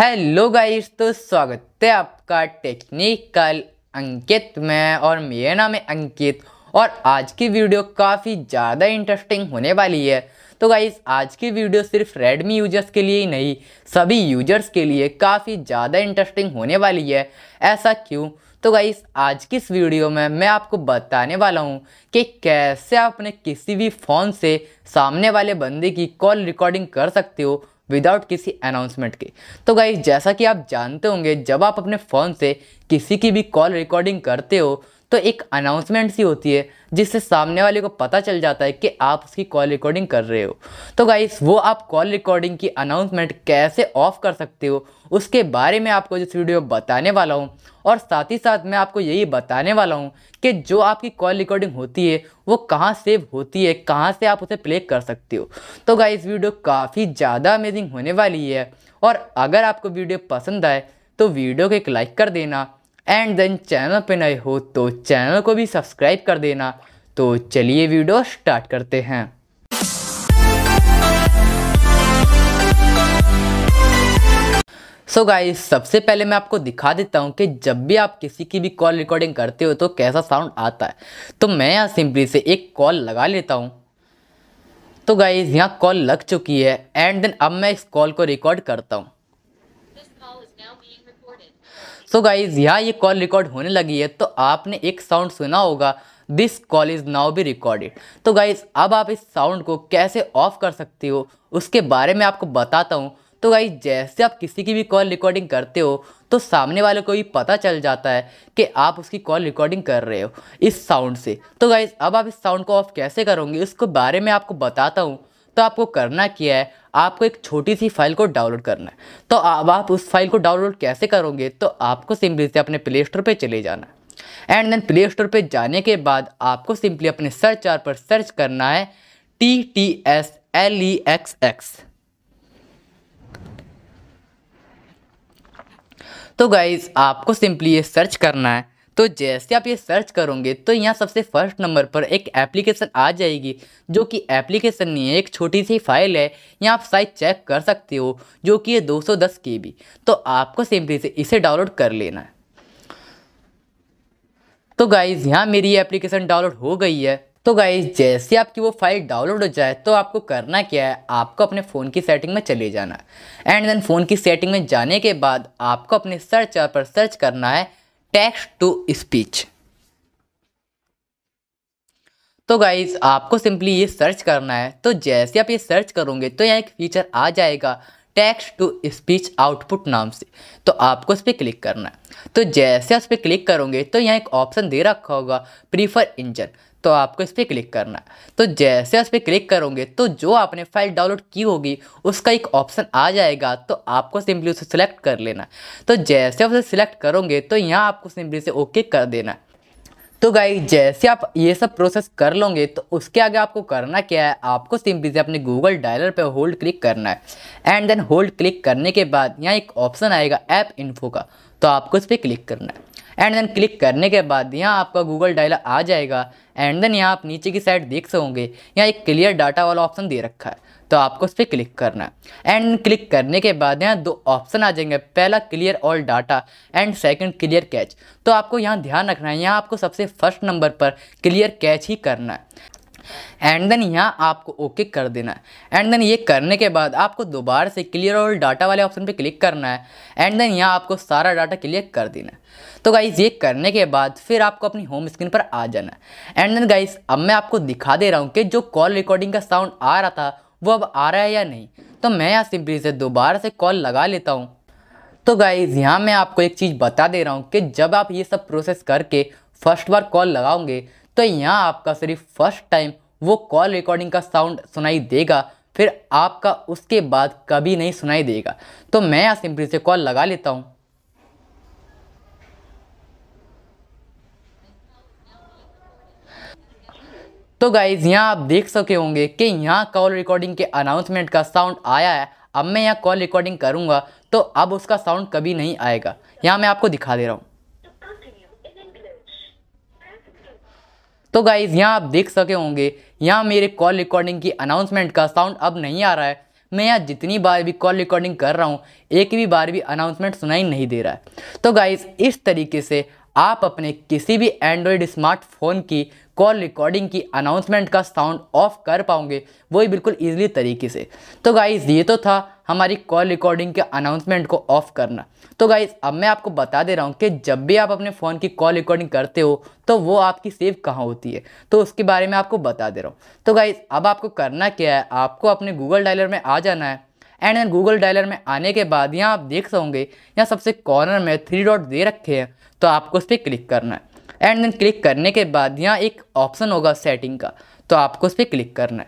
hello guys तो स्वागत है आपका टेक्निकल अंकित में और मेरा नाम है अंकित और आज की वीडियो काफ़ी ज़्यादा इंटरेस्टिंग होने वाली है तो गाइस आज की वीडियो सिर्फ रेडमी यूजर्स के लिए ही नहीं सभी यूजर्स के लिए काफ़ी ज़्यादा इंटरेस्टिंग होने वाली है ऐसा क्यों तो गाइस आज की इस वीडियो में मैं आपको बताने वाला हूँ कि कैसे आप अपने किसी भी फ़ोन से सामने वाले बंदे की कॉल रिकॉर्डिंग कर सकते हो विदाउट किसी अनाउंसमेंट के तो गाइज जैसा कि आप जानते होंगे जब आप अपने फ़ोन से किसी की भी कॉल रिकॉर्डिंग करते हो तो एक अनाउंसमेंट सी होती है जिससे सामने वाले को पता चल जाता है कि आप उसकी कॉल रिकॉर्डिंग कर रहे हो तो गाइस वो आप कॉल रिकॉर्डिंग की अनाउंसमेंट कैसे ऑफ कर सकते हो उसके बारे में आपको जिस वीडियो बताने वाला हूँ और साथ ही साथ मैं आपको यही बताने वाला हूँ कि जो आपकी कॉल रिकॉर्डिंग होती है वो कहाँ सेव होती है कहाँ से आप उसे प्ले कर सकते हो तो गाइस वीडियो काफ़ी ज़्यादा अमेजिंग होने वाली है और अगर आपको वीडियो पसंद आए तो वीडियो को एक लाइक कर देना एंड देन चैनल पे नए हो तो चैनल को भी सब्सक्राइब कर देना तो चलिए वीडियो स्टार्ट करते हैं सो so गाइस सबसे पहले मैं आपको दिखा देता हूँ कि जब भी आप किसी की भी कॉल रिकॉर्डिंग करते हो तो कैसा साउंड आता है तो मैं यहाँ सिंपली से एक कॉल लगा लेता हूँ तो गाइज़ यहाँ कॉल लग चुकी है एंड देन अब मैं इस कॉल को रिकॉर्ड करता हूँ सो गाइज यहाँ ये कॉल रिकॉर्ड होने लगी है तो आपने एक साउंड सुना होगा this call is now be recorded तो गाइज अब आप इस साउंड को कैसे ऑफ कर सकते हो उसके बारे में आपको बताता हूँ तो गाइज जैसे आप किसी की भी कॉल रिकॉर्डिंग करते हो तो सामने वाले को भी पता चल जाता है कि आप उसकी कॉल रिकॉर्डिंग कर रहे हो इस साउंड से तो गाइज अब आप इस साउंड को ऑफ कैसे करोगे उसके बारे में आपको बताता हूँ तो आपको करना क्या है आपको एक छोटी सी फाइल को डाउनलोड करना है तो अब आप उस फाइल को डाउनलोड कैसे करोगे तो आपको सिंपली से अपने प्ले स्टोर पर चले जाना है एंड देन प्ले स्टोर पर जाने के बाद आपको सिंपली अपने सर्च आर पर सर्च करना है T T S L E X X तो गाइज आपको सिंपली ये सर्च करना है तो जैसे आप ये सर्च करोगे तो यहाँ सबसे फर्स्ट नंबर पर एक एप्लीकेशन आ जाएगी जो कि एप्लीकेशन नहीं है एक छोटी सी फाइल है यहाँ आप साइज चेक कर सकते हो जो कि है 210 बी तो आपको सिंपली से इसे डाउनलोड कर लेना है तो गाइज़ यहाँ मेरी एप्लीकेशन डाउनलोड हो गई है तो गाइज जैसे आपकी वो फाइल डाउनलोड हो जाए तो आपको करना क्या है आपको अपने फ़ोन की सेटिंग में चले जाना है एंड देन फ़ोन की सेटिंग में जाने के बाद आपको अपने सर्च पर सर्च करना है टेक्स्ट टू स्पीच तो गाइज आपको सिंपली ये सर्च करना है तो जैसे आप ये सर्च करोगे तो यहाँ एक फीचर आ जाएगा टेक्स्ट टू स्पीच आउटपुट नाम से तो आपको इस पर क्लिक करना है तो जैसे आप इस पर क्लिक करोगे तो यहाँ एक ऑप्शन दे रखा होगा प्रीफर इंजन तो आपको इस पर क्लिक करना है तो जैसे इस पर क्लिक करोगे तो जो आपने फाइल डाउनलोड की होगी उसका एक ऑप्शन आ जाएगा तो आपको सिंपली उसे सिलेक्ट कर लेना तो जैसे उसे सिलेक्ट करोगे तो यहाँ आपको सिंपली से ओके कर देना तो गाई जैसे आप ये सब प्रोसेस कर लोगे तो उसके आगे आपको करना क्या है आपको सिंपली से अपने गूगल डायलर पे होल्ड क्लिक करना है एंड देन होल्ड क्लिक करने के बाद यहाँ एक ऑप्शन आएगा ऐप इन्फो का तो आपको इस पर क्लिक करना है एंड देन क्लिक करने के बाद यहाँ आपका गूगल डायल आ जाएगा एंड देन यहाँ आप नीचे की साइड देख सकोगे यहाँ एक क्लियर डाटा वाला ऑप्शन दे रखा है तो आपको उस पर क्लिक करना है एंड क्लिक करने के बाद यहाँ दो ऑप्शन आ जाएंगे पहला clear all data and second clear cache तो आपको यहाँ ध्यान रखना है यहाँ आपको सबसे फर्स्ट नंबर पर क्लियर कैच ही करना है एंड देन यहाँ आपको ओके कर देना है एंड देन ये करने के बाद आपको दोबारा से क्लियर और डाटा वाले ऑप्शन पे क्लिक करना है एंड देन यहाँ आपको सारा डाटा क्लियर कर देना है तो गाइज़ ये करने के बाद फिर आपको अपनी होम स्क्रीन पर आ जाना है एंड देन गाइज़ अब मैं आपको दिखा दे रहा हूँ कि जो कॉल रिकॉर्डिंग का साउंड आ रहा था वो अब आ रहा है या नहीं तो मैं यहाँ सिंपली से दोबारा से कॉल लगा लेता हूँ तो गाइज़ यहाँ मैं आपको एक चीज़ बता दे रहा हूँ कि जब आप ये सब प्रोसेस करके फर्स्ट बार कॉल लगाओगे तो यहाँ आपका सिर्फ फर्स्ट टाइम वो कॉल रिकॉर्डिंग का साउंड सुनाई देगा फिर आपका उसके बाद कभी नहीं सुनाई देगा तो मैं यहाँ सिंपली से कॉल लगा लेता हूँ तो गाइज यहाँ आप देख सके होंगे कि यहाँ कॉल रिकॉर्डिंग के अनाउंसमेंट का साउंड आया है अब मैं यहाँ कॉल रिकॉर्डिंग करूँगा तो अब उसका साउंड कभी नहीं आएगा यहाँ मैं आपको दिखा दे रहा हूँ तो गाइज़ यहाँ आप देख सके होंगे यहाँ मेरे कॉल रिकॉर्डिंग की अनाउंसमेंट का साउंड अब नहीं आ रहा है मैं यहाँ जितनी बार भी कॉल रिकॉर्डिंग कर रहा हूँ एक भी बार भी अनाउंसमेंट सुनाई नहीं दे रहा है तो गाइज़ इस तरीके से आप अपने किसी भी एंड्रॉयड स्मार्टफोन की कॉल रिकॉर्डिंग की अनाउंसमेंट का साउंड ऑफ कर पाओगे वो ही बिल्कुल ईजिली तरीके से तो गाइज़ ये तो था हमारी कॉल रिकॉर्डिंग के अनाउंसमेंट को ऑफ करना तो गाइज़ अब मैं आपको बता दे रहा हूँ कि जब भी आप अपने फ़ोन की कॉल रिकॉर्डिंग करते हो तो वो आपकी सेव कहाँ होती है तो उसके बारे में आपको बता दे रहा हूँ तो गाइज़ अब आपको करना क्या है आपको अपने गूगल डायलर में आ जाना है एंड देन गूगल डायलर में आने के बाद यहाँ आप देख सकोगे यहाँ सबसे कॉर्नर में थ्री डॉट दे रखे हैं तो आपको उस पर क्लिक करना है एंड देन क्लिक करने के बाद यहाँ एक ऑप्शन होगा सेटिंग का तो आपको उस पर क्लिक करना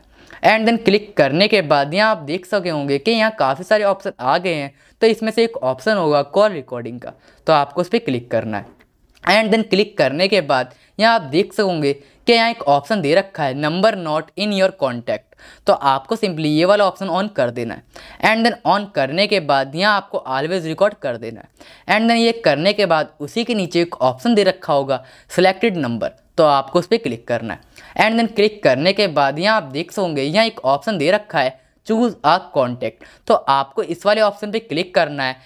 है एंड देन क्लिक करने के बाद यहाँ आप देख सके होंगे कि यहाँ काफ़ी सारे ऑप्शन आ गए हैं तो इसमें से एक ऑप्शन होगा कॉल रिकॉर्डिंग का तो आपको उस पर क्लिक करना है एंड देन क्लिक करने के बाद यहाँ आप देख सकोगे कि यहाँ एक ऑप्शन दे रखा है number not in your contact तो आपको सिंपली ये वाला ऑप्शन ऑन कर देना है एंड देन ऑन करने के बाद यहाँ आपको ऑलवेज रिकॉर्ड कर देना है एंड देन ये करने के बाद उसी के नीचे एक ऑप्शन दे रखा होगा सिलेक्टेड नंबर तो आपको उस पर क्लिक करना है एंड देन क्लिक करने के बाद यहाँ आप देख सकोगे यहाँ एक ऑप्शन दे रखा है चूज़ आ कॉन्टैक्ट तो आपको इस वाले ऑप्शन पे क्लिक करना है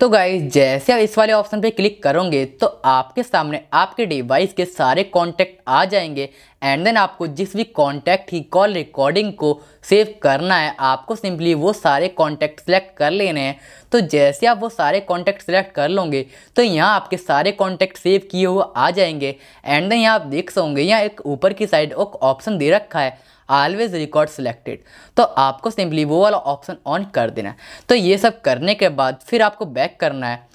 तो गाइज जैसे आप इस वाले ऑप्शन पे क्लिक करोगे तो आपके सामने आपके डिवाइस के सारे कॉन्टैक्ट आ जाएंगे एंड देन आपको जिस भी कॉन्टैक्ट की कॉल रिकॉर्डिंग को सेव करना है आपको सिंपली वो सारे कॉन्टैक्ट सेलेक्ट कर लेने हैं तो जैसे आप वो सारे कॉन्टैक्ट सेलेक्ट कर लोगे तो यहाँ आपके सारे कॉन्टैक्ट सेव किए हुए आ जाएंगे एंड देन यहाँ आप देख सकोगे यहाँ एक ऊपर की साइड ऑप्शन दे रखा है ऑलवेज रिकॉर्ड सिलेक्टेड तो आपको सिंपली वो वाला ऑप्शन ऑन कर देना है तो ये सब करने के बाद फिर आपको बैक करना है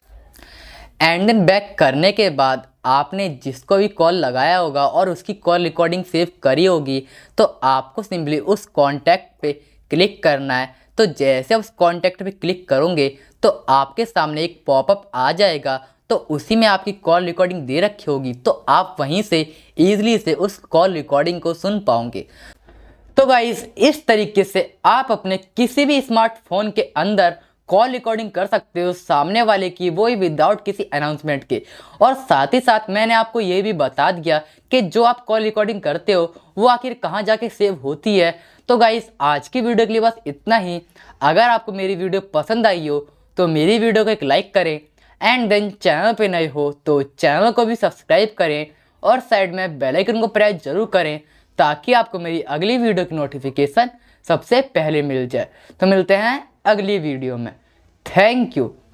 एंड देन बैक करने के बाद आपने जिसको भी कॉल लगाया होगा और उसकी कॉल रिकॉर्डिंग सेव करी होगी तो आपको सिंपली उस कॉन्टैक्ट पे क्लिक करना है तो जैसे आप उस कॉन्टैक्ट पे क्लिक करोगे तो आपके सामने एक पॉपअप आ जाएगा तो उसी में आपकी कॉल रिकॉर्डिंग दे रखी होगी तो आप वहीं से ईजिली से उस कॉल रिकॉर्डिंग को सुन पाओगे तो गाइज इस तरीके से आप अपने किसी भी स्मार्टफोन के अंदर कॉल रिकॉर्डिंग कर सकते हो सामने वाले की वो ही विदाउट किसी अनाउंसमेंट के और साथ ही साथ मैंने आपको ये भी बता दिया कि जो आप कॉल रिकॉर्डिंग करते हो वो आखिर कहाँ जाके सेव होती है तो गाइस आज की वीडियो के लिए बस इतना ही अगर आपको मेरी वीडियो पसंद आई हो तो मेरी वीडियो को एक लाइक करें एंड देन चैनल पर नए हो तो चैनल को भी सब्सक्राइब करें और साइड में बेलाइकन को प्रेस जरूर करें ताकि आपको मेरी अगली वीडियो की नोटिफिकेशन सबसे पहले मिल जाए तो मिलते हैं अगली वीडियो में थैंक यू